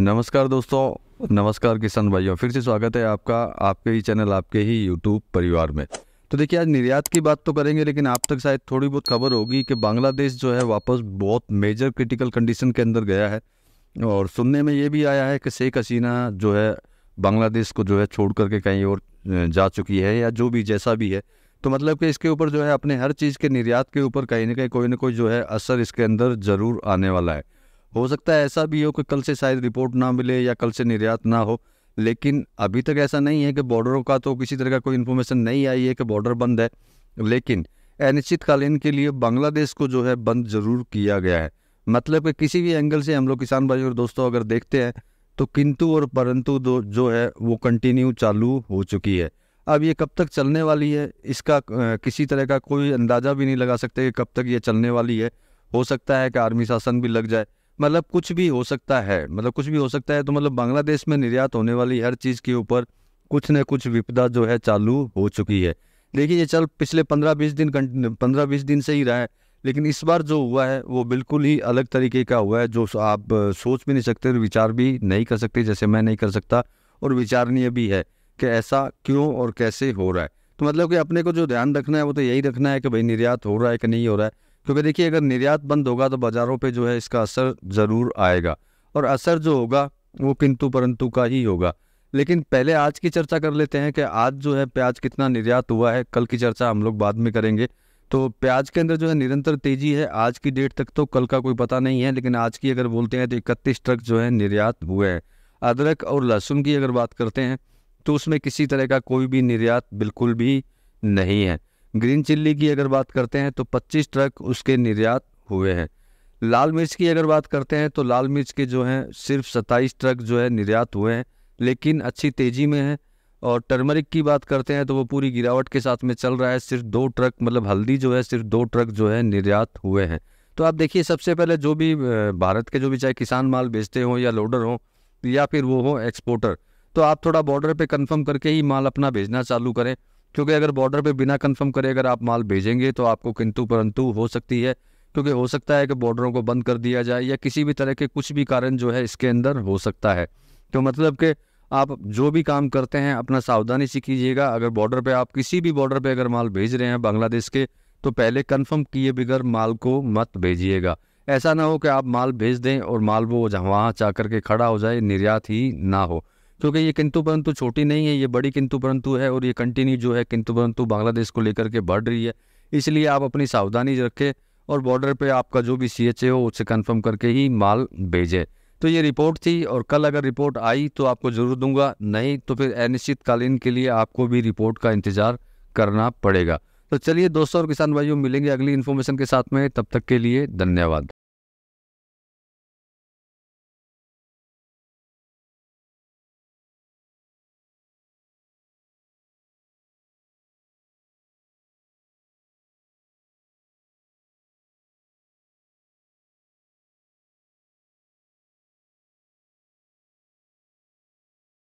नमस्कार दोस्तों नमस्कार किसान भाइयों फिर से स्वागत है आपका आपके ही चैनल आपके ही यूट्यूब परिवार में तो देखिए आज निर्यात की बात तो करेंगे लेकिन आप तक शायद थोड़ी बहुत खबर होगी कि बांग्लादेश जो है वापस बहुत मेजर क्रिटिकल कंडीशन के अंदर गया है और सुनने में ये भी आया है कि शेख हसीना जो है बांग्लादेश को जो है छोड़ करके कहीं और जा चुकी है या जो भी जैसा भी है तो मतलब कि इसके ऊपर जो है अपने हर चीज़ के निर्यात के ऊपर कहीं ना कहीं कोई ना कोई जो है असर इसके अंदर ज़रूर आने वाला है हो सकता है ऐसा भी हो कि कल से शायद रिपोर्ट ना मिले या कल से निर्यात ना हो लेकिन अभी तक ऐसा नहीं है कि बॉर्डरों का तो किसी तरह का कोई इन्फॉर्मेशन नहीं आई है कि बॉर्डर बंद है लेकिन अनिश्चितकालीन के लिए बांग्लादेश को जो है बंद जरूर किया गया है मतलब कि किसी भी एंगल से हम लोग किसान भाई और दोस्तों अगर देखते हैं तो किंतु और परंतु दो जो है वो कंटिन्यू चालू हो चुकी है अब ये कब तक चलने वाली है इसका किसी तरह का कोई अंदाज़ा भी नहीं लगा सकते कि कब तक ये चलने वाली है हो सकता है कि आर्मी शासन भी लग जाए मतलब कुछ भी हो सकता है मतलब कुछ भी हो सकता है तो मतलब बांग्लादेश में निर्यात होने वाली हर चीज़ के ऊपर कुछ न कुछ विपदा जो है चालू हो चुकी है देखिए ये चल पिछले पंद्रह बीस दिन पंद्रह बीस दिन से ही रहा है लेकिन इस बार जो हुआ है वो बिल्कुल ही अलग तरीके का हुआ है जो आप सोच भी नहीं सकते विचार भी नहीं कर सकते जैसे मैं नहीं कर सकता और विचारणीय भी है कि ऐसा क्यों और कैसे हो रहा है तो मतलब कि अपने को जो ध्यान रखना है वो तो यही रखना है कि भाई निर्यात हो रहा है कि नहीं हो रहा है क्योंकि देखिए अगर निर्यात बंद होगा तो बाज़ारों पे जो है इसका असर ज़रूर आएगा और असर जो होगा वो किंतु परंतु का ही होगा लेकिन पहले आज की चर्चा कर लेते हैं कि आज जो है प्याज कितना निर्यात हुआ है कल की चर्चा हम लोग बाद में करेंगे तो प्याज के अंदर जो है निरंतर तेज़ी है आज की डेट तक तो कल का कोई पता नहीं है लेकिन आज की अगर बोलते हैं तो इकतीस ट्रक जो है निर्यात हुए हैं अदरक और लहसुन की अगर बात करते हैं तो उसमें किसी तरह का कोई भी निर्यात बिल्कुल भी नहीं है ग्रीन चिल्ली की अगर बात करते हैं तो 25 ट्रक उसके निर्यात हुए हैं लाल मिर्च की अगर बात करते हैं तो लाल मिर्च के जो हैं सिर्फ 27 ट्रक जो है निर्यात हुए हैं लेकिन अच्छी तेज़ी में है और टर्मरिक की बात करते हैं तो वो पूरी गिरावट के साथ में चल रहा है सिर्फ दो ट्रक मतलब हल्दी जो है सिर्फ दो ट्रक जो है निर्यात हुए हैं तो आप देखिए सबसे पहले जो भी भारत के जो भी चाहे किसान माल बेचते हों या लोडर हों या फिर वो हो एक्सपोर्टर तो आप थोड़ा बॉर्डर पे कंफर्म करके ही माल अपना भेजना चालू करें क्योंकि अगर बॉर्डर पे बिना कंफर्म करे अगर आप माल भेजेंगे तो आपको किंतु परंतु हो सकती है क्योंकि हो सकता है कि बॉर्डरों को बंद कर दिया जाए या किसी भी तरह के कुछ भी कारण जो है इसके अंदर हो सकता है तो मतलब कि आप जो भी काम करते हैं अपना सावधानी से कीजिएगा अगर बॉर्डर पे आप किसी भी बॉर्डर पे अगर माल भेज रहे हैं बांग्लादेश के तो पहले कंफर्म किए बगैर माल को मत भेजिएगा ऐसा ना हो कि आप माल भेज दें और माल वो वहाँ जा कर के खड़ा हो जाए निर्यात ही ना हो क्योंकि ये किंतु परंतु छोटी नहीं है ये बड़ी किंतु परंतु है और ये कंटिन्यू जो है किंतु परंतु बांग्लादेश को लेकर के बढ़ रही है इसलिए आप अपनी सावधानी रखें और बॉर्डर पे आपका जो भी सी एच ए हो उससे कंफर्म करके ही माल भेजें तो ये रिपोर्ट थी और कल अगर रिपोर्ट आई तो आपको ज़रूर दूंगा नहीं तो फिर अनिश्चितकालीन के लिए आपको भी रिपोर्ट का इंतज़ार करना पड़ेगा तो चलिए दोस्तों और किसान भाइयों मिलेंगे अगली इन्फॉर्मेशन के साथ में तब तक के लिए धन्यवाद